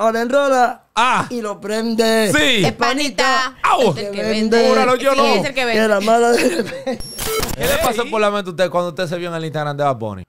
ahora enrola. Ah. Y lo prende. Sí. Es panita. ¡Au! Es el que vende. púralo yo no. Es el que vende. la mala de ¿Qué le pasó por la mente a usted cuando usted se vio en el Instagram de Bad Bunny?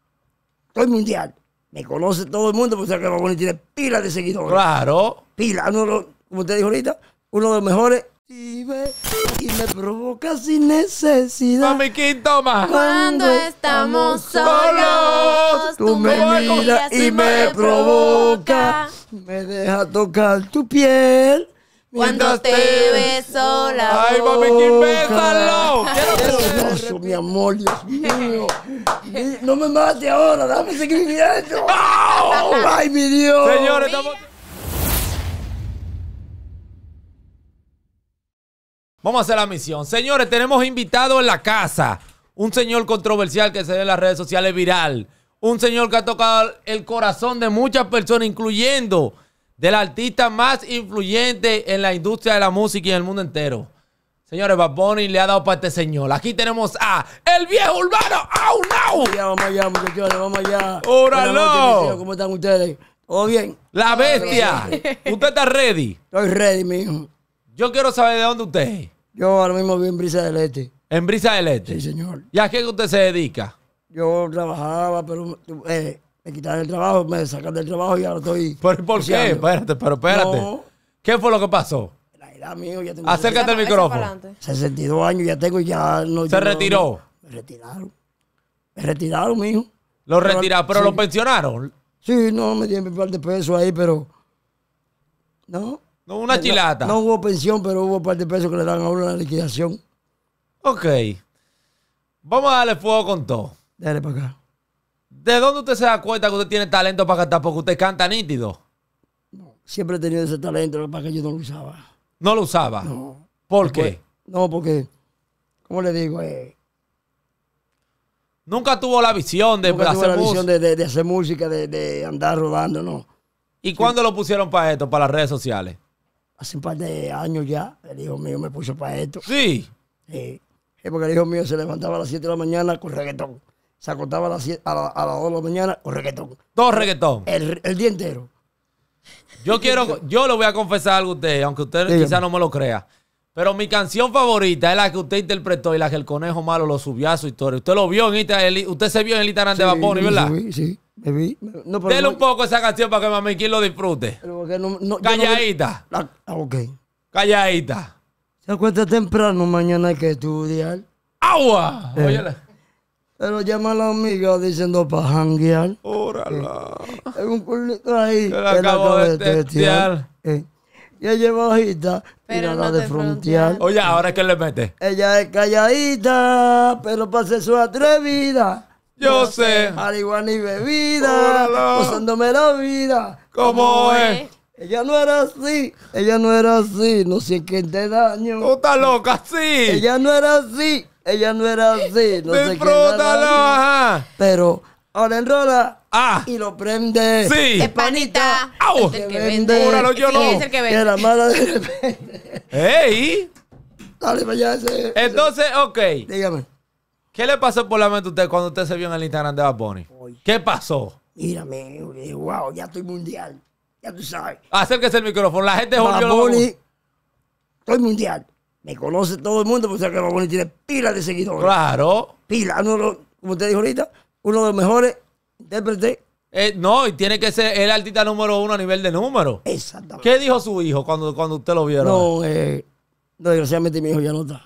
Estoy mundial. Me conoce todo el mundo porque que Bunny tiene pila de seguidores. Claro. Pila. Uno, como usted dijo ahorita, uno de los mejores. Y me provoca sin necesidad. Mami, ¿quién toma? Cuando estamos solos, tú me miras y me provoca me deja tocar tu piel. Cuando te, beso la ¡Ay, mami, quién Dios ¡Qué mi amor, Dios mío! No me mate ahora, dame seguir viviendo. ¡Ay, mi Dios! Señores, estamos... Vamos a hacer la misión. Señores, tenemos invitado en la casa. Un señor controversial que se ve en las redes sociales viral. Un señor que ha tocado el corazón de muchas personas, incluyendo del artista más influyente en la industria de la música y en el mundo entero. Señores, Bad le ha dado para este señor. Aquí tenemos a El Viejo Urbano. ¡Au, no! vamos allá, muchachos, vamos allá. ¡Óralo! ¿Cómo están ustedes? ¿Todo bien? La bestia. ¿Usted está ready? Estoy ready, mijo. Yo quiero saber de dónde usted es. Yo ahora mismo vivo en Brisa del Este. ¿En Brisa del Este? Sí, señor. ¿Y a qué usted se dedica? yo trabajaba, pero eh, me quitaron el trabajo, me sacaron del trabajo y ahora estoy. ¿Pero por qué? Espérate, pero espérate. ¿Qué fue lo que pasó? La edad mío ya tengo. Acércate al micrófono. 62 años ya tengo y ya no. ¿Se retiró? me retiraron. Me retiraron, mijo. ¿Lo retiraron? ¿Pero lo pensionaron? Sí, no, me dieron un par de pesos ahí, pero. No. No, una chilata. No, hubo pensión, pero hubo un par de pesos que le dan a uno la liquidación. Ok. Vamos a darle fuego con todo. Dale para acá. ¿De dónde usted se da cuenta que usted tiene talento para cantar? Porque usted canta nítido. siempre he tenido ese talento, Pero que que yo no lo usaba. ¿No lo usaba? No. ¿Por qué? No, porque, ¿cómo le digo? Eh, nunca tuvo la visión de hacer música. de, hacer música, de, andar rodando, no. ¿Y cuándo lo pusieron para esto, para las redes sociales? Hace un par de años ya, el hijo mío me puso para esto. Sí. Sí. porque el hijo mío se levantaba a las 7 de la mañana con reggaetón se acostaba a las, 2 de la mañana con reggaetón. Todo reggaetón. El, el día entero. Yo quiero, yo le voy a confesar algo a usted, aunque usted quizá no me lo crea. Pero mi canción favorita es la que usted interpretó y la que el conejo malo lo subió a su historia. Usted lo vio en el... usted se vio en el Instagram de Baboni, ¿verdad? Sí, sí, me vi. Dele un poco esa canción para que Mamiquín lo disfrute. No, Calladita. Ah, Calladita. Se acuesta temprano, mañana hay que estudiar. ¡Agua! Eh. Pero llama a la amiga diciendo para janguear. Órala. Eh, un culito ahí que la acabo de testear. Eh, y ella es bajita, pero la de frontear. Oye, ¿ahora qué le mete? Ella es calladita, pero pase su atrevida. Yo sé. Marihuana y bebida, la vida. ¿Cómo es? Ella no era así, ella no era así, no sé quién te daño. Tú estás loca, sí. Ella no era así, ella no era así. No sé ajá. Pero ahora enrola ah. y lo prende. Sí. Es panita. el que vende. yo Es la mala de repente. ¡Ey! Dale Entonces, ok. Dígame. ¿Qué le pasó por la mente a usted cuando usted se vio en el Instagram de Bad ¿Qué pasó? Mírame, wow, ya estoy mundial. Ya tú sabes. Acérquese el micrófono. La gente Bad Bunny, estoy mundial. Me conoce todo el mundo porque sabe que tiene pila de seguidores. Claro. Pila. como usted dijo ahorita, uno de los mejores intérpretes. no, y tiene que ser el artista número uno a nivel de número. Exactamente. ¿Qué dijo su hijo cuando, cuando usted lo vieron? No, eh, desgraciadamente mi hijo ya no está.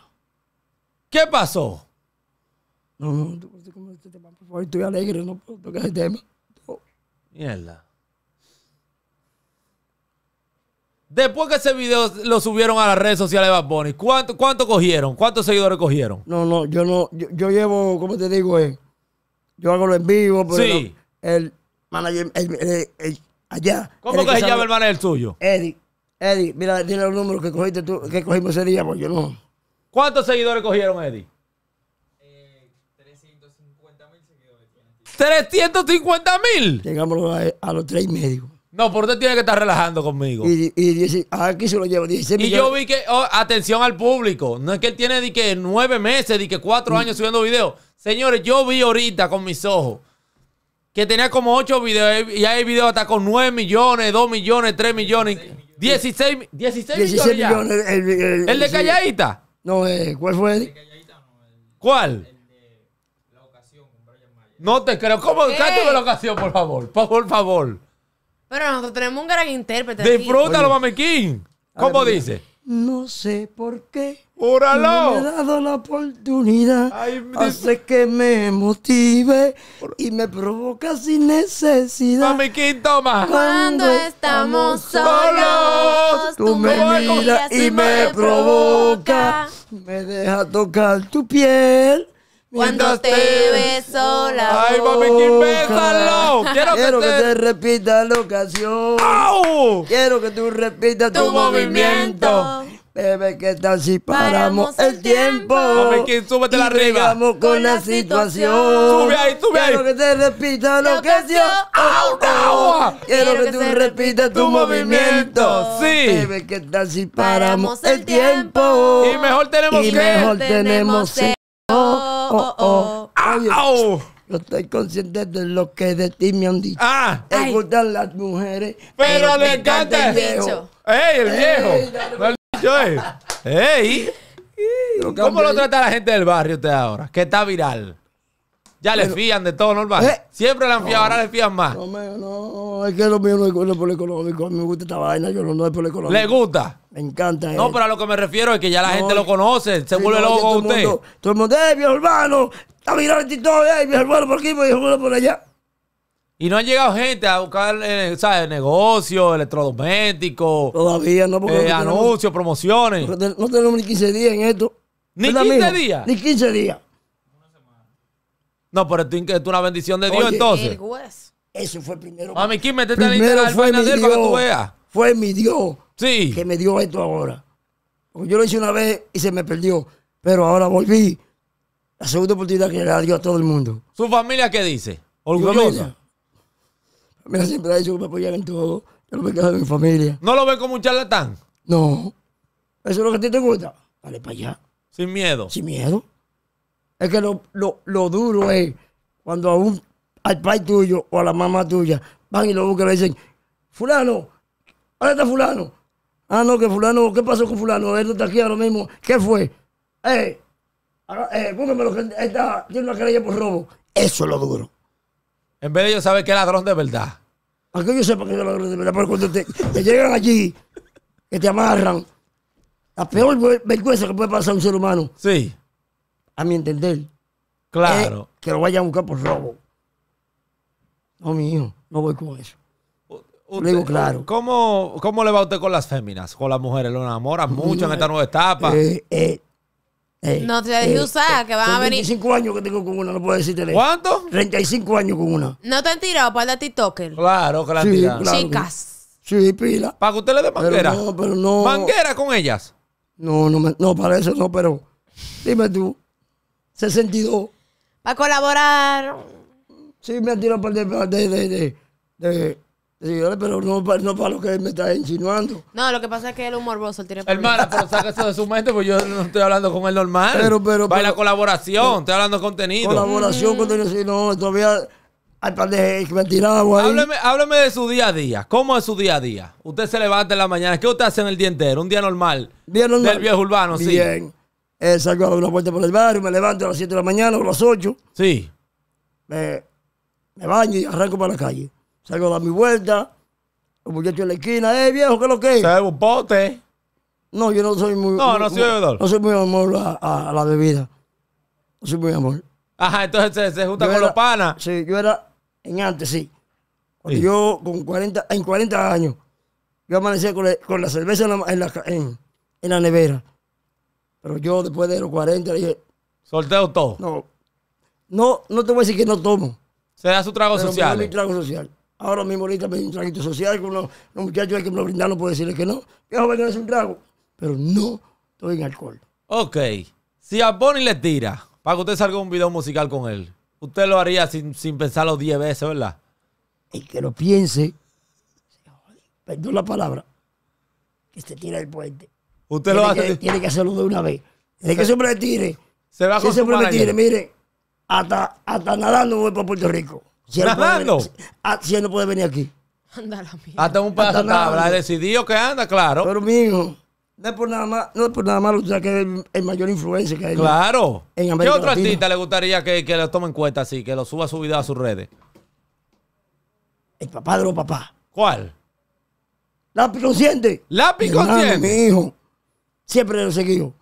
¿Qué pasó? No, no, por favor, estoy alegre, no puedo tocar el tema. Mierda. Después que ese video lo subieron a las redes sociales de Bad Bunny, ¿cuánto, cuánto cogieron? ¿Cuántos seguidores cogieron? No, no, yo no, yo, llevo, ¿cómo te digo? Eh? yo hago lo en vivo, pero sí. el manager, allá. ¿Cómo que, que, se llama el manager suyo? Eddie, Eddie, mira, dile los números que cogiste tú, que cogimos ese día, porque yo no. ¿Cuántos seguidores cogieron, Eddie? 350 eh, mil. Llegámoslo a, a los tres y no, pero usted tiene que estar relajando conmigo. Y, aquí se lo llevo 16 millones. Y yo vi que, oh, atención al público, no es que él tiene de que nueve meses, de que cuatro mm. años subiendo videos. Señores, yo vi ahorita con mis ojos que tenía como ocho videos y hay videos hasta con nueve millones, dos millones, tres millones, 16, 16, millones. el, de Calladita? No, ¿cuál fue? El de ¿Cuál? la ocasión, No te creo. ¿Cómo? Cántame la ocasión, por favor. Por favor. Pero nosotros tenemos un gran intérprete. Disfrútalo, mamequín. ¿Cómo dice? No sé por qué. ¡Óralo! me he dado la oportunidad. Ay, hace que me motive y me provoca sin necesidad. Mamequín, toma. Cuando estamos solos, tú me miras y me provoca. Me deja tocar tu piel cuando te, beso la ¡Ay, mami, bésalo! Quiero, Quiero que, te... que, repita la ocasión. Quiero que tú repitas tu, movimiento. movimiento. Bebé, que tal si paramos, el tiempo? Mami, súbete la arriba. Vamos con, la, situación. Sube ahí, sube ahí. Quiero que te repita la ocasión. ¡Au, au! Quiero, que, tú repitas tu movimiento. Sí. Bebé, que tal si paramos el tiempo? Y mejor tenemos y mejor tenemos que oh, oh. oh. oh. estoy consciente de lo que de ti me han dicho. Ah. gustan las mujeres. Pero, le encanta el viejo. ¡Ey, el viejo! Pues. ¡Ey! ¿Cómo lo trata la gente del barrio usted ahora? Que está viral. Ya le les fían de todo, normal. ¿eh? Siempre le han fiado, ahora les fían más. No, no, es que lo mío no es por lo económico. A mí me gusta esta vaina, yo no, es por lo económico. ¿Le gusta? Me encanta. No, pero a lo que me refiero es que ya la gente lo conoce, se vuelve loco con usted. Mundo, todo el mundo, ¡eh, hermano! Está mirando el TikTok, ¡eh, mi hermano por aquí, mi hermano por allá! Y no han llegado gente a buscar, eh, ¿sabes? Negocios, electrodomésticos. Todavía no, eh, anuncios, promociones. No tenemos ni 15 días en esto. ¿Ni 15 días? Ni 15 días. No, pero tú, tú una bendición de Dios entonces. Eso fue primero. Mami, ¿quién metete primero la fue mi Dios, para que tú veas? Fue mi Dios sí. que me dio esto ahora. yo lo hice una vez y se me perdió. Pero ahora volví. La segunda oportunidad que le dio a todo el mundo. ¿Su familia qué dice? ¿Orgullosa? Mira, siempre ha dicho que me apoyan en todo. Yo lo me quedado en mi familia. ¿No lo ven como un charlatán? No. ¿Eso es lo que a ti te gusta? Dale para allá. Sin miedo. Sin miedo. Es que lo, lo, lo duro es cuando a un, al pai tuyo o a la mamá tuya van y lo buscan y le dicen, fulano, ¿dónde está fulano? Ah, no, que fulano, ¿qué pasó con fulano? Él no está aquí ahora mismo. ¿Qué fue? Eh, eh lo que está, tiene una querella por robo. Eso es lo duro. En vez de ellos saber que es ladrón de verdad. qué yo sepa que es ladrón de verdad, porque cuando te, te llegan allí, que te amarran, la peor vergüenza que puede pasar a un ser humano. Sí a mi entender, claro. Eh, que lo vayan a buscar por robo. No, mi hijo, no voy con eso. digo, claro. ¿cómo, ¿Cómo le va usted con las féminas? Con las mujeres, lo enamoran mucho en esta nueva etapa. Eh, eh, eh no te dejé eh, usar, que van a venir. 35 años que tengo con una, no puedo decirte. ¿Cuánto? 35 años con una. ¿No te han tirado para la TikToker? Claro, que la han tirado. Chicas. sí, pila. ¿Para que usted le dé manguera? no, pero no. ¿Manguera con ellas? No, no, no, para eso no, pero dime tú. 62. Para colaborar. Sí, me han tirado un par de, de, de, de, pero no, no para lo que me está insinuando. No, lo que pasa es que él es un morboso, él tiene Hermana, pero saca eso de su mente, porque yo no estoy hablando con él normal. Pero, pero. Para la colaboración, estoy hablando de contenido. Colaboración, mm. contenido, sí, no, todavía. Hay par de que me han tirado hábleme de su día a día. ¿Cómo es su día a día? Usted se levanta en la mañana. ¿Qué usted hace en el día entero? Un día normal. Día normal. Del viejo urbano, sí. Bien. Eh, salgo a dar una vuelta por el barrio, me levanto a las 7 de la mañana o a las 8. Sí. Me, me baño y arranco para la calle. Salgo a dar mi vuelta, los muchachos en la esquina, eh, viejo, ¿qué es lo que es? un pote. No, yo no soy muy. No, no soy bebedor. No soy muy amor a, la bebida. No soy muy amor. Ajá, entonces se, junta con los panas. Sí, yo era en antes, sí. yo con 40, en 40 años, yo amanecía con, la, cerveza en la nevera. Pero yo después de los 40 dije... ¿Sorteo todo? No. No, no te voy a decir que no tomo. Se da su trago social. Me da mi trago social. Ahora mismo ahorita me di un traguito social con los, los muchachos que me lo no puedo decirle que no. Que joven no es un trago. Pero no estoy en alcohol. Ok. Si a Bonnie le tira para que usted salga un video musical con él, usted lo haría sin, sin pensarlo 10 veces, ¿verdad? y que lo piense, perdón la palabra, que se tira del puente. Usted tiene lo hace. Que, tiene que hacerlo de una vez. Es que se me tire Se va a si siempre me tire, mire, hasta, hasta nadando voy para Puerto Rico. Si ¿Nadando? Ah, si él no puede venir aquí. Anda la mierda. Hasta un pedazo de tabla. Decidido que anda, claro. Pero mi hijo. No es por nada más, no es por nada más usted que es el, mayor influencer que hay. Claro. ¿Qué otro artista le gustaría que, que lo tome en cuenta así, que lo suba a su vida a sus redes? El papá de los papás. ¿Cuál? Lápiz consciente. Lápiz consciente. Mi hijo. Siempre lo he seguido.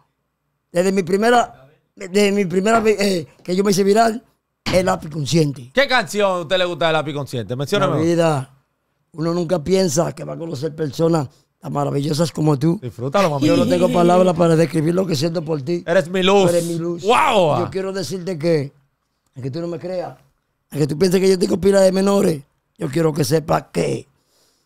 Desde mi primera, desde mi primera vez eh, que yo me hice viral, el lápiz consciente. ¿Qué canción a usted le gusta del lápiz consciente? Mencióname. La vida, uno nunca piensa que va a conocer personas tan maravillosas como tú. Disfrútalo, mami. Yo no tengo palabras para describir lo que siento por ti. Eres mi luz. Eres mi luz. ¡Wow! Yo quiero decirte que, que tú no me creas, que tú pienses que yo tengo pila de menores, yo quiero que sepas que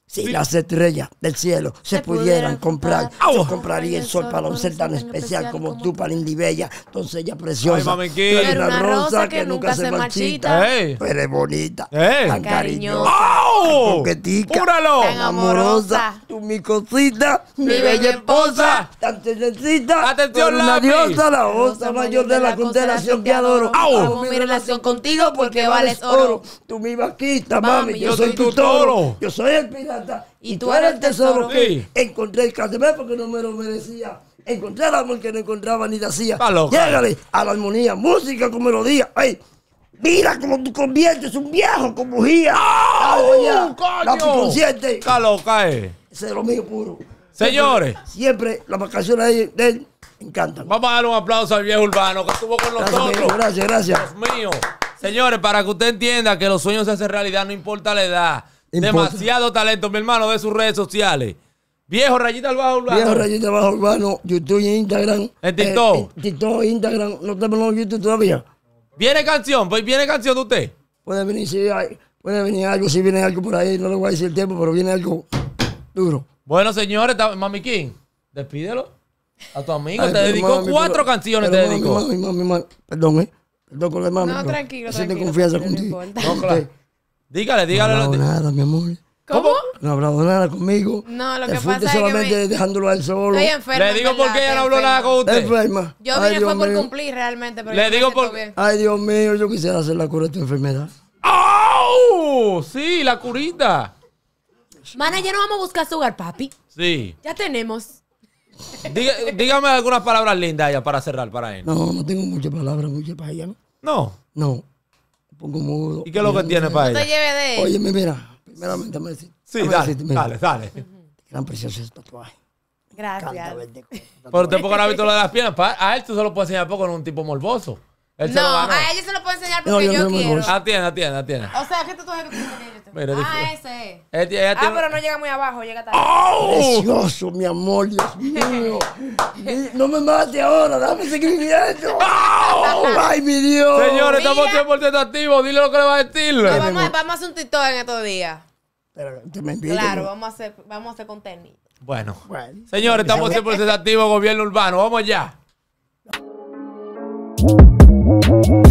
si las estrellas del cielo se, pudieran comprar, yo ah, oh. compraría el sol para un ser tan especial como tú, para Indibella, doncella preciosa. Ay, una, rosa que, nunca se marchita, pero bonita, tan cariñosa, tan tan amorosa. Tú mi cosita, mi, bella esposa, tan necesita, atención la diosa, la rosa mayor de la constelación que adoro. Hago mi relación contigo porque vales oro. Tú mi vaquita, mami, yo soy tu toro, yo soy el pilar y, tú, eres el tesoro, que encontré el cartel porque no me lo merecía. Encontré el amor que no encontraba ni decía hacía. Llegale a la armonía, música con melodía. Ay, mira cómo tú conviertes un viejo con bujía. Ah, la cae. Eh. Ese es lo mío puro. Señores. Siempre, las vacaciones de él encantan. Vamos a dar un aplauso al viejo urbano que estuvo con nosotros. gracias, gracias. mío. Señores, para que usted entienda que los sueños se hacen realidad, no importa la edad. Demasiado talento, mi hermano, de sus redes sociales. Viejo Rayita al Bajo Urbano. Viejo Rayita Urbano, YouTube y Instagram. En eh, TikTok. En TikTok, Instagram, no tenemos YouTube todavía. ¿Viene canción? Pues, ¿Viene canción de usted? Puede venir, si hay, puede venir algo, si viene algo por ahí, no le voy a decir el tiempo, pero viene algo duro. Bueno, señores, Mami King, despídelo. A tu amigo te dedicó cuatro canciones, te dedicó. Mami, perdón, eh. Perdón con la mami. No, tranquilo, tranquilo. Siente confianza no contigo. Dígale, dígale. No ha hablado nada, mi amor. ¿Cómo? No ha hablado nada conmigo. No, lo que pasa solamente es que me... dejándolo al solo. Estoy enferma. Le digo por qué ella no habló nada con usted. Enferma. Yo vine fue por cumplir realmente, pero Le digo por... Ay, Dios mío, yo quisiera hacer la cura de tu enfermedad. ¡Oh! Sí, la curita. Mana, ya no vamos a buscar sugar, papi. Sí. Ya tenemos. dígame algunas palabras lindas para cerrar para él. No, no tengo muchas palabras, muchas para ella, ¿no? No pongo mudo. ¿Y qué es lo que tiene para ella? te lleve de él. Oye, mira, primeramente, me decís Sí, dale, dale, dale. Gran precioso ese tatuaje. Gracias. por Pero tampoco no ha visto lo de las piernas. A él tú solo puedes enseñar poco en un tipo morboso no, a ella se lo puedo enseñar porque yo, no quiero. Atienda, atiende, atiende. O sea, ¿qué tú tienes que Ah, ese es. ah, pero no llega muy abajo, llega tarde. ¡Oh! Precioso, mi amor, Dios mío. no me mate ahora, dame seguimiento. ¡Oh! ¡Ay, mi Dios! Señores, estamos 100% activos. Dile lo que le va a decir. vamos, a, hacer un TikTok en estos días. Pero, ¿te me claro, vamos a hacer, vamos a hacer contenido. Bueno. Señores, estamos 100% activos, gobierno urbano. Vamos ya. Thank